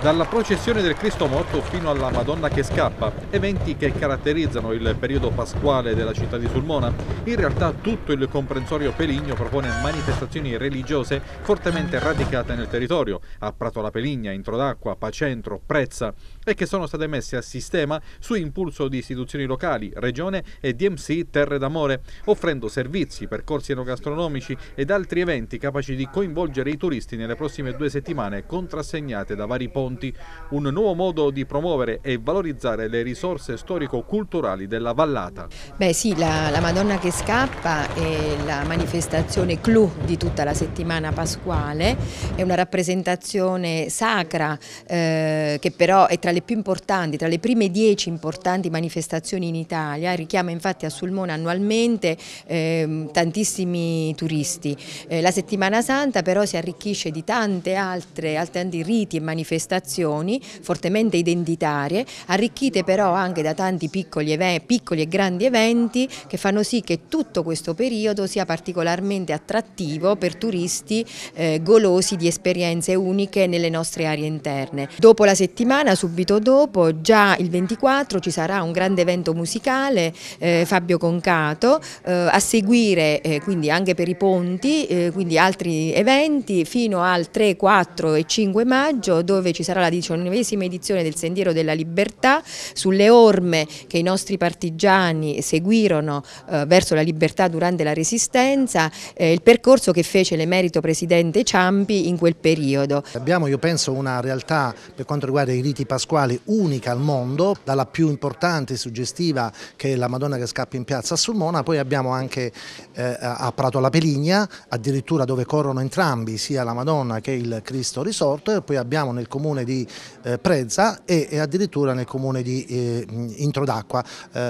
Dalla processione del Cristo morto fino alla Madonna che scappa, eventi che caratterizzano il periodo pasquale della città di Sulmona, in realtà tutto il comprensorio Peligno propone manifestazioni religiose fortemente radicate nel territorio, a Prato la Peligna, Introdacqua, Pacentro, Prezza, e che sono state messe a sistema su impulso di istituzioni locali, regione e DMC Terre d'Amore, offrendo servizi, percorsi enogastronomici ed altri eventi capaci di coinvolgere i turisti nelle prossime due settimane contrassegnate da vari ponti Monti un nuovo modo di promuovere e valorizzare le risorse storico-culturali della vallata. Beh sì, la, la Madonna che scappa è la manifestazione clou di tutta la settimana pasquale, è una rappresentazione sacra eh, che però è tra le più importanti, tra le prime dieci importanti manifestazioni in Italia, richiama infatti a Sulmona annualmente eh, tantissimi turisti. Eh, la settimana santa però si arricchisce di tante altre, altre riti e manifestazioni narrazioni fortemente identitarie, arricchite però anche da tanti piccoli, piccoli e grandi eventi che fanno sì che tutto questo periodo sia particolarmente attrattivo per turisti eh, golosi di esperienze uniche nelle nostre aree interne. Dopo la settimana, subito dopo, già il 24 ci sarà un grande evento musicale, eh, Fabio Concato, eh, a seguire eh, quindi anche per i ponti, eh, quindi altri eventi fino al 3, 4 e 5 maggio dove ci sarà la diciannovesima edizione del Sendiero della Libertà, sulle orme che i nostri partigiani seguirono eh, verso la libertà durante la Resistenza, eh, il percorso che fece l'emerito Presidente Ciampi in quel periodo. Abbiamo, io penso, una realtà per quanto riguarda i riti pasquali unica al mondo, dalla più importante e suggestiva che è la Madonna che scappa in piazza a Sulmona, poi abbiamo anche eh, a Prato alla Peligna, addirittura dove corrono entrambi, sia la Madonna che il Cristo risorto, e poi abbiamo nel comune comune di eh, Prezza e, e, addirittura nel comune di eh, Introdacqua, eh,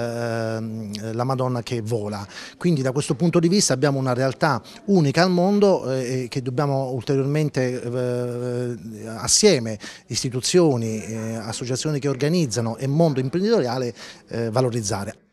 la Madonna che vola. Quindi da questo punto di vista abbiamo una realtà unica al mondo eh, che dobbiamo ulteriormente eh, assieme, istituzioni, associazioni che organizzano e mondo imprenditoriale valorizzare.